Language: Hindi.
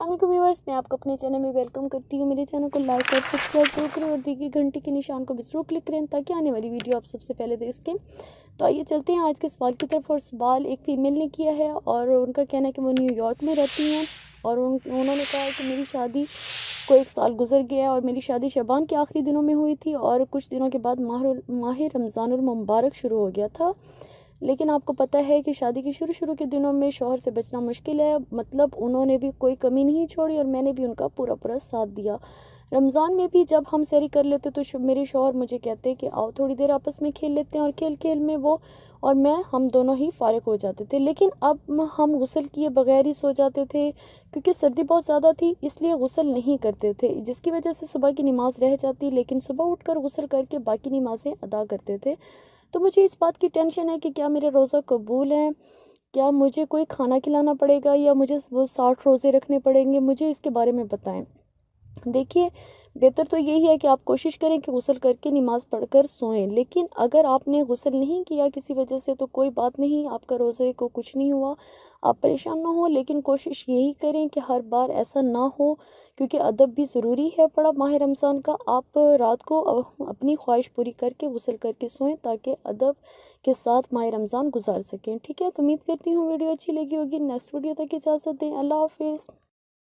अल्लाह व्यूवर्स मैं आपको अपने चैनल में वेलकम करती हूँ मेरे चैनल को लाइक और सब्सक्राइब जरूर करें और गई घंटे के निशान को भी जरूर क्लिक करें ताकि आने वाली वीडियो आप सबसे पहले देख सकें तो आइए चलते हैं आज के सवाल की तरफ और सवाल एक फ़ीमेल ने किया है और उनका कहना है कि वो न्यूयॉर्क में रहती हैं और उन उन्होंने कहा कि मेरी शादी को एक साल गुजर गया और मेरी शादी शबान के आखिरी दिनों में हुई थी और कुछ दिनों के बाद माह माह रमज़ानमबारक शुरू हो गया था लेकिन आपको पता है कि शादी के शुरू शुरू के दिनों में शोहर से बचना मुश्किल है मतलब उन्होंने भी कोई कमी नहीं छोड़ी और मैंने भी उनका पूरा पूरा साथ दिया रमज़ान में भी जब हम सैरी कर लेते तो मेरे शोहर मुझे कहते हैं कि आओ थोड़ी देर आपस में खेल लेते हैं और खेल खेल में वो और मैं हम दोनों ही फ़ारग हो जाते थे लेकिन अब हम गसल किए बगैर ही सो जाते थे क्योंकि सर्दी बहुत ज़्यादा थी इसलिए गसल नहीं करते थे जिसकी वजह से सुबह की नमाज़ रह जाती लेकिन सुबह उठकर गसल करके बाकी नमाज़ें अदा करते थे तो मुझे इस बात की टेंशन है कि क्या मेरे रोज़ा कबूल हैं क्या मुझे कोई खाना खिलाना पड़ेगा या मुझे वो साठ रोज़े रखने पड़ेंगे मुझे इसके बारे में बताएं देखिए बेहतर तो यही है कि आप कोशिश करें कि गसल करके नमाज़ पढ़कर सोएं लेकिन अगर आपने गसल नहीं किया किसी वजह से तो कोई बात नहीं आपका रोज़े को कुछ नहीं हुआ आप परेशान ना हो लेकिन कोशिश यही करें कि हर बार ऐसा ना हो क्योंकि अदब भी ज़रूरी है बड़ा माह रमज़ान का आप रात को अपनी ख्वाहिश पूरी करके गसल करके सोएं ताकि अदब के साथ माह रमज़ान गुजार सकें ठीक है तो उम्मीद करती हूँ वीडियो अच्छी लगी होगी नेक्स्ट वीडियो तक इजाज़त दें अल्लाह हाफिज़